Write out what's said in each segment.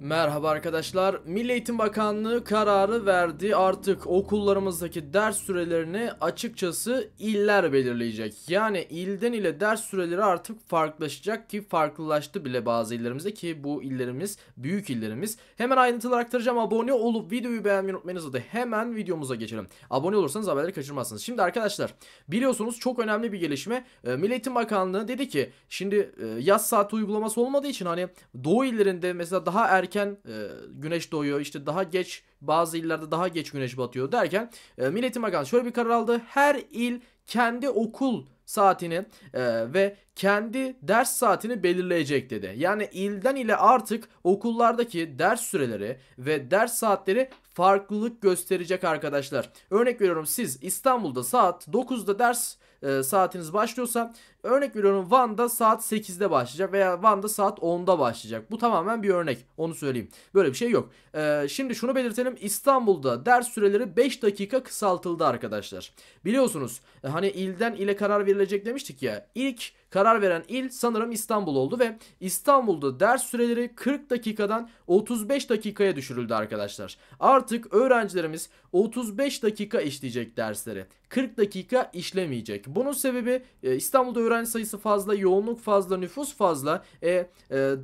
Merhaba arkadaşlar. Milli Eğitim Bakanlığı kararı verdi. Artık okullarımızdaki ders sürelerini açıkçası iller belirleyecek. Yani ilden ile ders süreleri artık farklılaşacak ki farklılaştı bile bazı illerimizde ki bu illerimiz büyük illerimiz. Hemen ayrıntılar aktaracağım. Abone olup videoyu beğenmeyi unutmayınız da hemen videomuza geçelim. Abone olursanız haberleri kaçırmazsınız. Şimdi arkadaşlar biliyorsunuz çok önemli bir gelişme. Ee, Milli Eğitim Bakanlığı dedi ki şimdi e, yaz saati uygulaması olmadığı için hani doğu illerinde mesela daha erken erken e, güneş doğuyor işte daha geç bazı illerde daha geç güneş batıyor derken e, Milli Eğitim Bakanlığı şöyle bir karar aldı. Her il kendi okul saatini e, ve kendi ders saatini belirleyecek dedi. Yani ilden ile artık okullardaki ders süreleri ve ders saatleri farklılık gösterecek arkadaşlar. Örnek veriyorum siz İstanbul'da saat 9'da ders e, saatiniz başlıyorsa örnek veriyorum Van'da saat 8'de başlayacak veya Van'da saat 10'da başlayacak. Bu tamamen bir örnek onu söyleyeyim. Böyle bir şey yok. E, şimdi şunu belirtelim İstanbul'da ders süreleri 5 dakika kısaltıldı arkadaşlar. Biliyorsunuz e, hani hani ilden ile karar verilecek demiştik ya. İlk Karar veren il sanırım İstanbul oldu ve İstanbul'da ders süreleri 40 dakikadan 35 dakikaya düşürüldü arkadaşlar. Artık öğrencilerimiz 35 dakika işleyecek dersleri. 40 dakika işlemeyecek. Bunun sebebi e, İstanbul'da öğrenci sayısı fazla, yoğunluk fazla, nüfus fazla, e, e,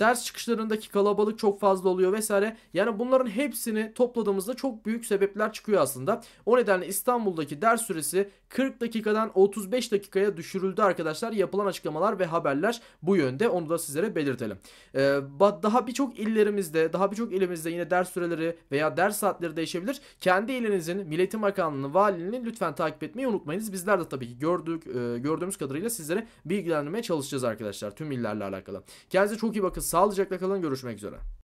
ders çıkışlarındaki kalabalık çok fazla oluyor vesaire. Yani bunların hepsini topladığımızda çok büyük sebepler çıkıyor aslında. O nedenle İstanbul'daki ders süresi 40 dakikadan 35 dakikaya düşürüldü arkadaşlar yapılan açıklama açıklamalar ve haberler bu yönde. Onu da sizlere belirtelim. Ee, daha birçok illerimizde, daha birçok ilimizde yine ders süreleri veya ders saatleri değişebilir. Kendi ilinizin, Milletin Bakanlığı'nın, valiliğini lütfen takip etmeyi unutmayınız. Bizler de tabii ki gördük, e, gördüğümüz kadarıyla sizlere bilgilendirmeye çalışacağız arkadaşlar tüm illerle alakalı. Kendinize çok iyi bakın. Sağlıcakla kalın. Görüşmek üzere.